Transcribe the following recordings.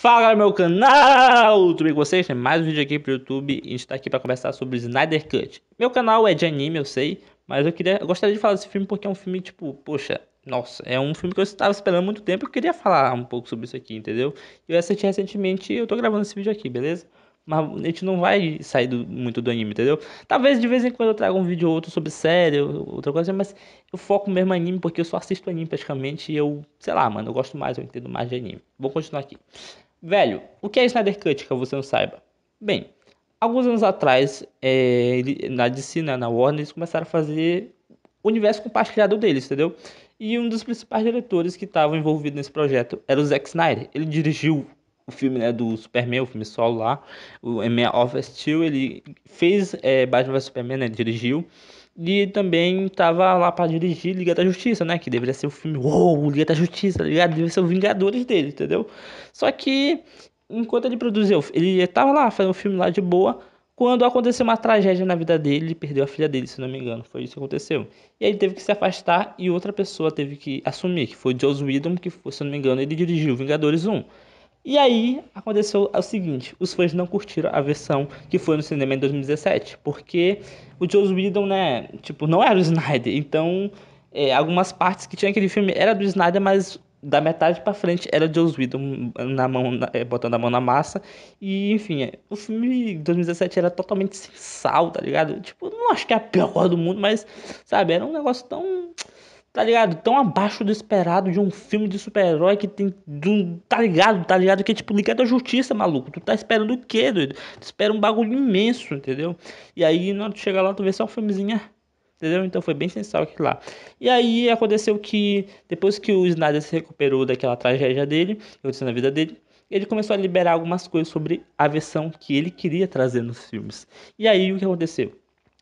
Fala galera, meu canal! Tudo bem com vocês? Tem mais um vídeo aqui pro YouTube e a gente tá aqui pra conversar sobre Snyder Cut. Meu canal é de anime, eu sei, mas eu queria, eu gostaria de falar desse filme porque é um filme, tipo, poxa, nossa, é um filme que eu estava esperando há muito tempo e eu queria falar um pouco sobre isso aqui, entendeu? Eu assisti recentemente e eu tô gravando esse vídeo aqui, beleza? Mas a gente não vai sair do, muito do anime, entendeu? Talvez de vez em quando eu traga um vídeo ou outro sobre série, outra coisa, mas eu foco mesmo anime porque eu só assisto anime praticamente e eu, sei lá, mano, eu gosto mais, eu entendo mais de anime. Vou continuar aqui. Velho, o que é Snyder Cut, que você não saiba? Bem, alguns anos atrás, é, na DC, né, na Warner, eles começaram a fazer o universo compartilhado deles, entendeu? E um dos principais diretores que estavam envolvido nesse projeto era o Zack Snyder. Ele dirigiu o filme né, do Superman, o filme solo lá, o Man of Steel, ele fez é, Batman vs Superman, né, dirigiu. E também tava lá pra dirigir Liga da Justiça, né? Que deveria ser o filme, uou, Liga da Justiça, tá ligado? Deveria ser o Vingadores dele, entendeu? Só que, enquanto ele produziu, ele tava lá fazendo o filme lá de boa, quando aconteceu uma tragédia na vida dele, ele perdeu a filha dele, se não me engano, foi isso que aconteceu. E aí ele teve que se afastar e outra pessoa teve que assumir, que foi Joss Whedon, que, se não me engano, ele dirigiu Vingadores 1. E aí aconteceu o seguinte: os fãs não curtiram a versão que foi no cinema em 2017, porque o Joss Whedon, né, tipo, não era o Snyder. Então, é, algumas partes que tinha aquele filme era do Snyder, mas da metade para frente era Joe Whedon na mão, na, é, botando a mão na massa. E, enfim, é, o filme de 2017 era totalmente sem sal, tá ligado? Tipo, não acho que é a pior coisa do mundo, mas, sabe, era um negócio tão tá ligado? Tão abaixo do esperado de um filme de super-herói que tem. Um, tá ligado? Tá ligado? Que é tipo Liga da Justiça, maluco. Tu tá esperando o quê, doido? Tu espera um bagulho imenso, entendeu? E aí, na hora tu chega lá, tu vê só um filmezinho. Entendeu? Então foi bem sensacional aquilo lá. E aí aconteceu que, depois que o Snyder se recuperou daquela tragédia dele, eu disse na vida dele, ele começou a liberar algumas coisas sobre a versão que ele queria trazer nos filmes. E aí o que aconteceu?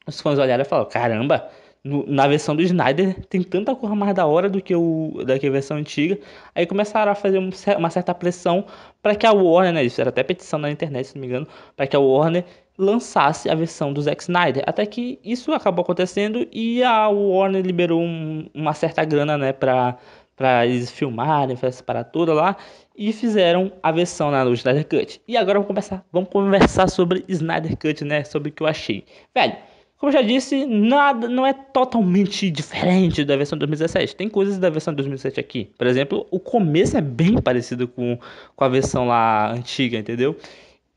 Os fãs olharam e falaram: caramba, no, na versão do Snyder tem tanta coisa mais da hora do que o da que a versão antiga. Aí começaram a fazer um, uma certa pressão para que a Warner, né, isso era até petição na internet, se não me engano, para que a Warner lançasse a versão do Zack Snyder. Até que isso acabou acontecendo e a Warner liberou um, uma certa grana, né, para para eles filmarem, fazer essa toda lá e fizeram a versão na né, Snyder Cut. E agora vamos começar, vamos conversar sobre Snyder Cut, né, sobre o que eu achei. Velho, como eu já disse, nada não é totalmente diferente da versão 2017. Tem coisas da versão 2017 aqui. Por exemplo, o começo é bem parecido com, com a versão lá antiga, entendeu?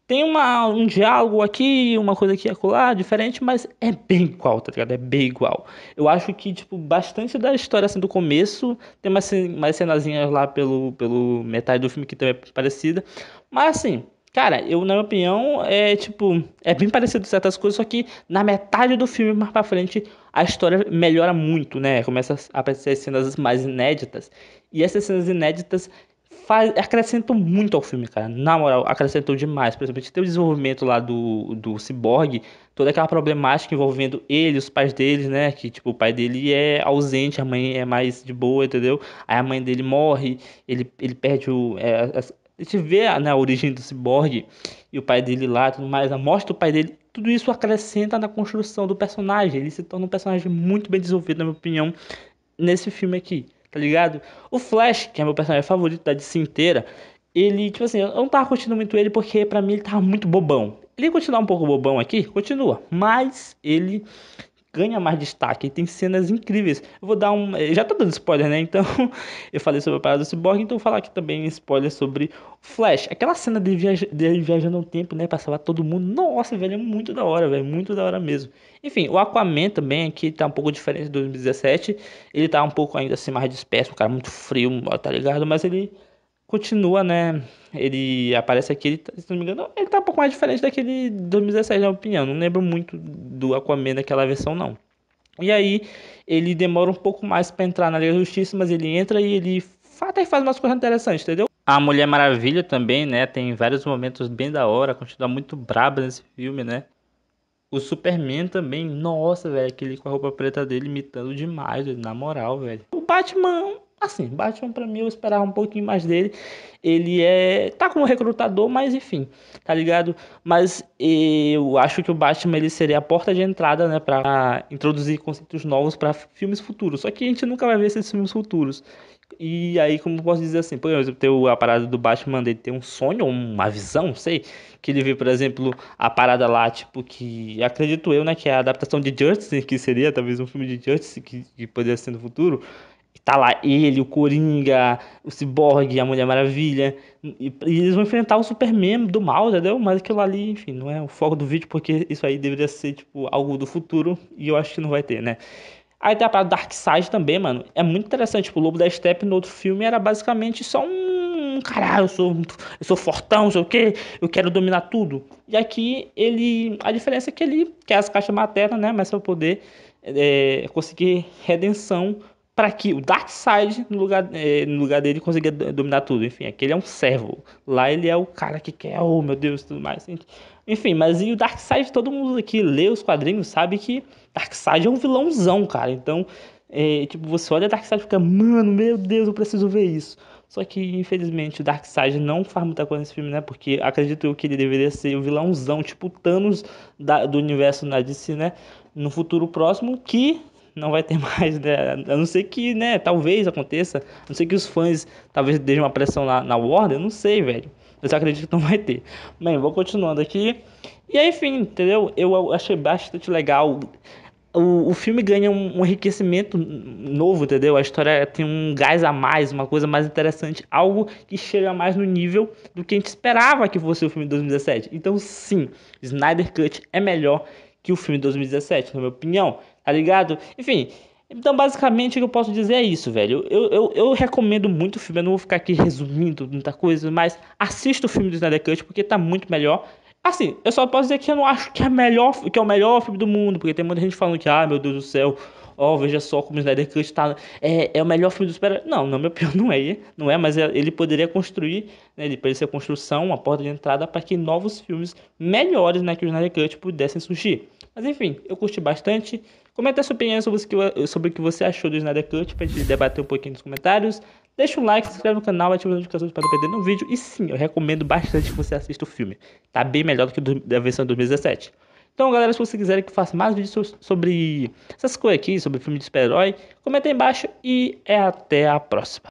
Tem uma, um diálogo aqui, uma coisa aqui e acolá, diferente, mas é bem igual, tá ligado? É bem igual. Eu acho que, tipo, bastante da história, assim, do começo, tem mais mais cenazinhas lá pelo, pelo metade do filme que também é parecida. Mas, assim, Cara, eu, na minha opinião, é tipo. É bem parecido certas coisas, só que na metade do filme, mais pra frente, a história melhora muito, né? Começa a aparecer cenas mais inéditas. E essas cenas inéditas faz, acrescentam muito ao filme, cara. Na moral, acrescentou demais. por gente tem o desenvolvimento lá do, do Cyborg, toda aquela problemática envolvendo ele, os pais dele, né? Que, tipo, o pai dele é ausente, a mãe é mais de boa, entendeu? Aí a mãe dele morre, ele, ele perde o, é, a gente vê né, a origem do ciborgue e o pai dele lá, tudo mais, a né, morte do pai dele, tudo isso acrescenta na construção do personagem. Ele se torna um personagem muito bem desenvolvido, na minha opinião, nesse filme aqui, tá ligado? O Flash, que é meu personagem favorito da DC inteira, ele, tipo assim, eu não tava curtindo muito ele porque para mim ele tava muito bobão. Ele continuar um pouco bobão aqui, continua, mas ele ganha mais destaque e tem cenas incríveis. Eu vou dar um. Eu já tô dando spoiler, né? Então, eu falei sobre a parada do Cyborg, então vou falar aqui também spoiler sobre Flash. Aquela cena dele, viaj de viajando um tempo, né? Pra salvar todo mundo. Nossa, velho, é muito da hora, velho. Muito da hora mesmo. Enfim, o Aquaman também aqui tá um pouco diferente de 2017. Ele tá um pouco ainda assim mais disperso, um cara muito frio, tá ligado? Mas ele continua, né? Ele aparece aqui, ele, tá, se não me engano, ele tá um pouco mais diferente daquele 2017, na minha opinião. Não lembro muito do Aquaman daquela versão, não. E aí, ele demora um pouco mais para entrar na Liga da Justiça, mas ele entra e ele até faz umas coisas interessantes, entendeu? A Mulher Maravilha também, né? Tem vários momentos bem da hora, continua muito braba nesse filme, né? O Superman também, nossa, velho, aquele com a roupa preta dele imitando demais, velho, na moral, velho. O Batman Assim, Batman para mim eu esperava um pouquinho mais dele. Ele é tá como recrutador, mas enfim, tá ligado? Mas eu acho que o Batman ele seria a porta de entrada, né, para introduzir conceitos novos para filmes futuros. Só que a gente nunca vai ver esses filmes futuros. E aí, como posso dizer assim, por exemplo, tem a parada do Batman dele ter um sonho, uma visão, não sei, que ele vê, por exemplo, a parada lá, tipo, que acredito eu, né, que é a adaptação de Justice, que seria talvez um filme de Justice que, que poderia ser no futuro, tá lá ele, o Coringa, o Cyborg, a Mulher Maravilha. E, e, eles vão enfrentar o Superman do mal, entendeu? Mas aquilo ali, enfim, não é o foco do vídeo, porque isso aí deveria ser, tipo, algo do futuro. E eu acho que não vai ter, né? Aí tem a parada Darkseid também, mano. É muito interessante. Tipo, o Lobo da Steppe no outro filme era basicamente só um. Caralho, eu sou, eu sou fortão, não sei o quê, eu quero dominar tudo. E aqui ele. A diferença é que ele quer as caixas maternas, né? Mas pra poder é, conseguir redenção para que o Darkseid, no lugar, é, no lugar dele, consiga dominar tudo. Enfim, aquele é, é um servo. Lá ele é o cara que quer, oh meu Deus, tudo mais. Enfim, mas e o Darkseid, todo mundo que lê os quadrinhos sabe que Darkseid é um vilãozão, cara. Então, é, tipo, você olha Darkseid e fica, mano, meu Deus, eu preciso ver isso. Só que, infelizmente, o Darkseid não faz muita coisa nesse filme, né? Porque acredito eu que ele deveria ser o vilãozão, tipo Thanos da, do universo na DC, né? No futuro próximo, que não vai ter mais, né? A não ser que, né, talvez aconteça, a não ser que os fãs talvez deixem uma pressão na, na Warner, eu não sei, velho. Eu só acredito que não vai ter. Bem, vou continuando aqui. E aí, enfim, entendeu? Eu achei bastante legal. O, o filme ganha um, um enriquecimento novo, entendeu? A história tem um gás a mais, uma coisa mais interessante, algo que chega mais no nível do que a gente esperava que fosse o filme de 2017. Então, sim, Snyder Cut é melhor que o filme de 2017, na minha opinião tá ligado? Enfim, então, basicamente, o que eu posso dizer é isso, velho. Eu, eu, eu, recomendo muito o filme. Eu não vou ficar aqui resumindo muita coisa, mas assista o filme do Snyder Cut, porque tá muito melhor. Assim, eu só posso dizer que eu não acho que é, melhor, que é o melhor filme do mundo, porque tem muita gente falando que, ah, meu Deus do céu, ó, oh, veja só como o Snyder Cut tá, é, é o melhor filme do super Não, não, meu pior não é, não é, mas é, ele poderia construir, né, ele poderia ser construção, uma porta de entrada para que novos filmes melhores, né, que o Snyder Cut pudessem surgir. Mas enfim, eu curti bastante, Comenta a sua opinião sobre, sobre o que você achou do Snyder Cut pra gente debater um pouquinho nos comentários. Deixa um like, se inscreve no canal, ativa as notificações para não perder nenhum vídeo. E sim, eu recomendo bastante que você assista o filme. Tá bem melhor do que do, da versão de 2017. Então, galera, se vocês quiserem que eu faça mais vídeos sobre essas coisas aqui, sobre filme de super-herói, comenta aí embaixo e é até a próxima.